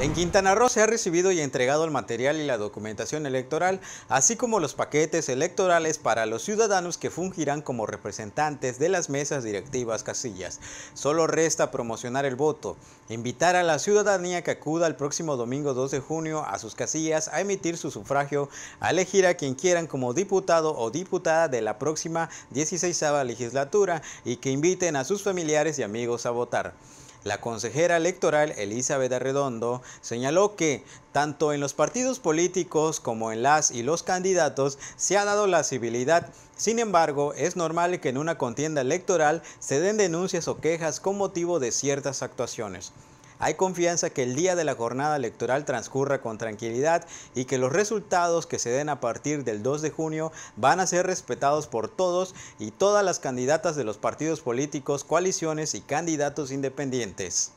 En Quintana Roo se ha recibido y entregado el material y la documentación electoral, así como los paquetes electorales para los ciudadanos que fungirán como representantes de las mesas directivas casillas. Solo resta promocionar el voto, invitar a la ciudadanía que acuda el próximo domingo 2 de junio a sus casillas a emitir su sufragio, a elegir a quien quieran como diputado o diputada de la próxima 16 legislatura y que inviten a sus familiares y amigos a votar. La consejera electoral Elizabeth Arredondo señaló que tanto en los partidos políticos como en las y los candidatos se ha dado la civilidad. Sin embargo, es normal que en una contienda electoral se den denuncias o quejas con motivo de ciertas actuaciones. Hay confianza que el día de la jornada electoral transcurra con tranquilidad y que los resultados que se den a partir del 2 de junio van a ser respetados por todos y todas las candidatas de los partidos políticos, coaliciones y candidatos independientes.